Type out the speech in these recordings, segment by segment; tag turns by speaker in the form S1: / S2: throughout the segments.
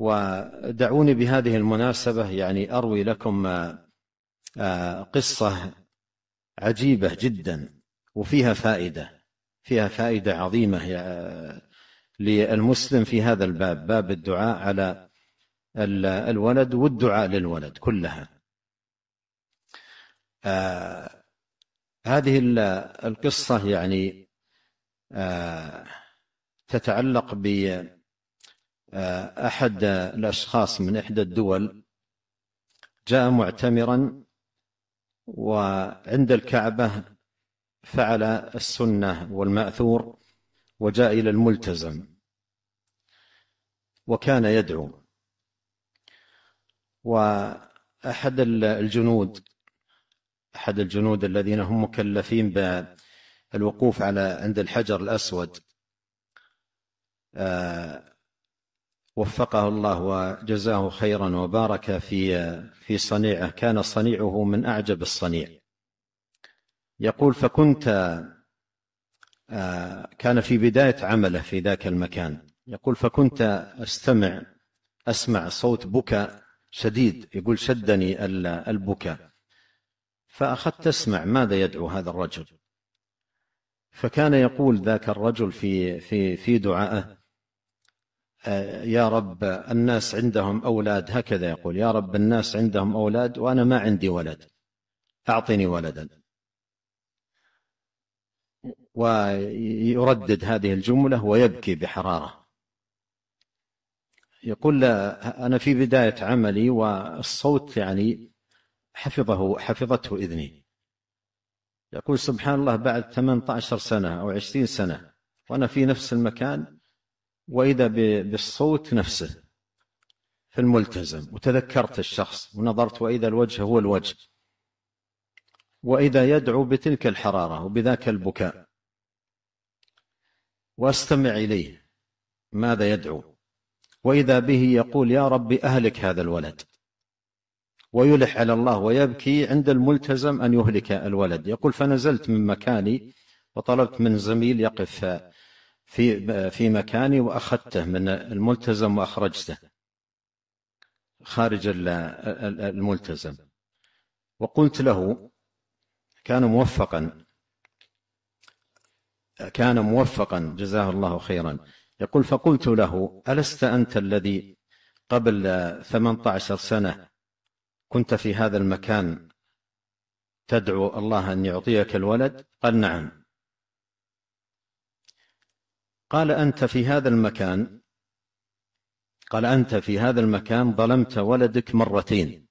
S1: ودعوني بهذه المناسبة يعني أروي لكم آه، آه، قصة عجيبة جدا وفيها فائدة فيها فائدة عظيمة آه، للمسلم في هذا الباب باب الدعاء على الولد والدعاء للولد كلها هذه القصة يعني تتعلق ب آه، أحد الأشخاص من إحدى الدول جاء معتمرا وعند الكعبة فعل السنة والمأثور وجاء إلى الملتزم وكان يدعو وأحد الجنود أحد الجنود الذين هم مكلفين بالوقوف على عند الحجر الأسود آه، وفقه الله وجزاه خيرا وبارك في في صنيعه كان صنيعه من اعجب الصنيع يقول فكنت آه، كان في بدايه عمله في ذاك المكان يقول فكنت استمع اسمع صوت بكاء شديد يقول شدني البكاء فاخذت اسمع ماذا يدعو هذا الرجل فكان يقول ذاك الرجل في في في دعائه آه، يا رب الناس عندهم أولاد هكذا يقول يا رب الناس عندهم أولاد وأنا ما عندي ولد أعطني ولدا ويردد هذه الجملة ويبكي بحرارة يقول أنا في بداية عملي والصوت يعني حفظه حفظته إذني يقول سبحان الله بعد 18 سنة أو 20 سنة وأنا في نفس المكان وإذا بالصوت نفسه في الملتزم وتذكرت الشخص ونظرت وإذا الوجه هو الوجه وإذا يدعو بتلك الحرارة وبذاك البكاء وأستمع إليه ماذا يدعو وإذا به يقول يا رب أهلك هذا الولد ويلح على الله ويبكي عند الملتزم أن يهلك الولد يقول فنزلت من مكاني وطلبت من زميل يقف في في مكاني واخذته من الملتزم واخرجته خارج الملتزم وقلت له كان موفقا كان موفقا جزاه الله خيرا يقول فقلت له ألست أنت الذي قبل 18 سنة كنت في هذا المكان تدعو الله أن يعطيك الولد قال نعم قال أنت في هذا المكان قال أنت في هذا المكان ظلمت ولدك مرتين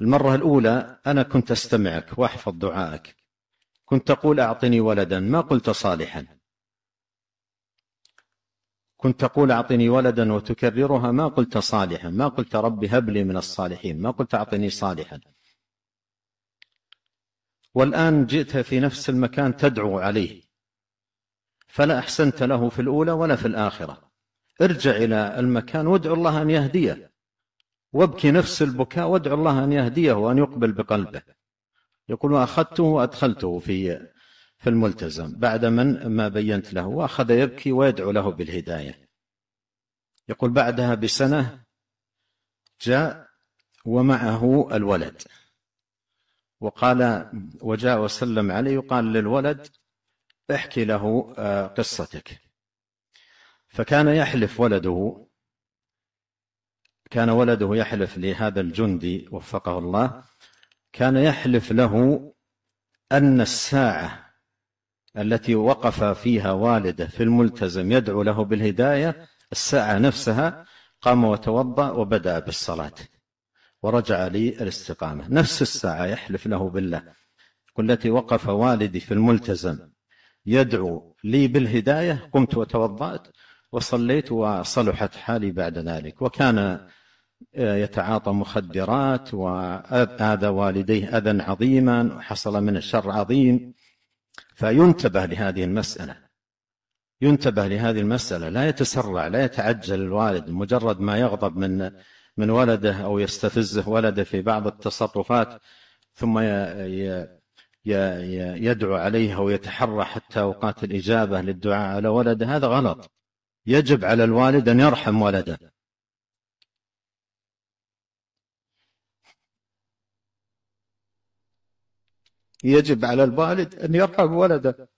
S1: المرة الأولى أنا كنت أستمعك وأحفظ دعائك كنت تقول أعطني ولدا ما قلت صالحا كنت تقول أعطني ولدا وتكررها ما قلت صالحا ما قلت رب هب لي من الصالحين ما قلت أعطني صالحا والآن جئت في نفس المكان تدعو عليه فلا أحسنت له في الأولى ولا في الآخرة ارجع إلى المكان وادعو الله أن يهديه وابكي نفس البكاء وادعو الله أن يهديه وأن يقبل بقلبه يقول وأخذته وأدخلته في في الملتزم بعد من ما بينت له وأخذ يبكي ويدعو له بالهداية يقول بعدها بسنة جاء ومعه الولد وقال وجاء وسلم عليه وقال للولد احكي له آه، قصتك فكان يحلف ولده كان ولده يحلف لهذا الجندي وفقه الله كان يحلف له أن الساعة التي وقف فيها والده في الملتزم يدعو له بالهداية الساعة نفسها قام وتوضأ وبدأ بالصلاة ورجع للاستقامة نفس الساعة يحلف له بالله والتي وقف والدي في الملتزم يدعو لي بالهداية قمت وتوضأت وصليت وصلحت حالي بعد ذلك وكان آه، يتعاطى مخدرات وآذى والديه أذى عظيما وحصل من الشر عظيم فينتبه لهذه المسألة ينتبه لهذه المسألة لا يتسرع لا يتعجل الوالد مجرد ما يغضب من من ولده أو يستفزه ولده في بعض التصرفات ثم يدعو عليها ويتحرى حتى اوقات الاجابه للدعاء على ولده هذا غلط يجب على الوالد ان يرحم ولده يجب على الوالد ان يرحم ولده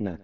S1: Ναι.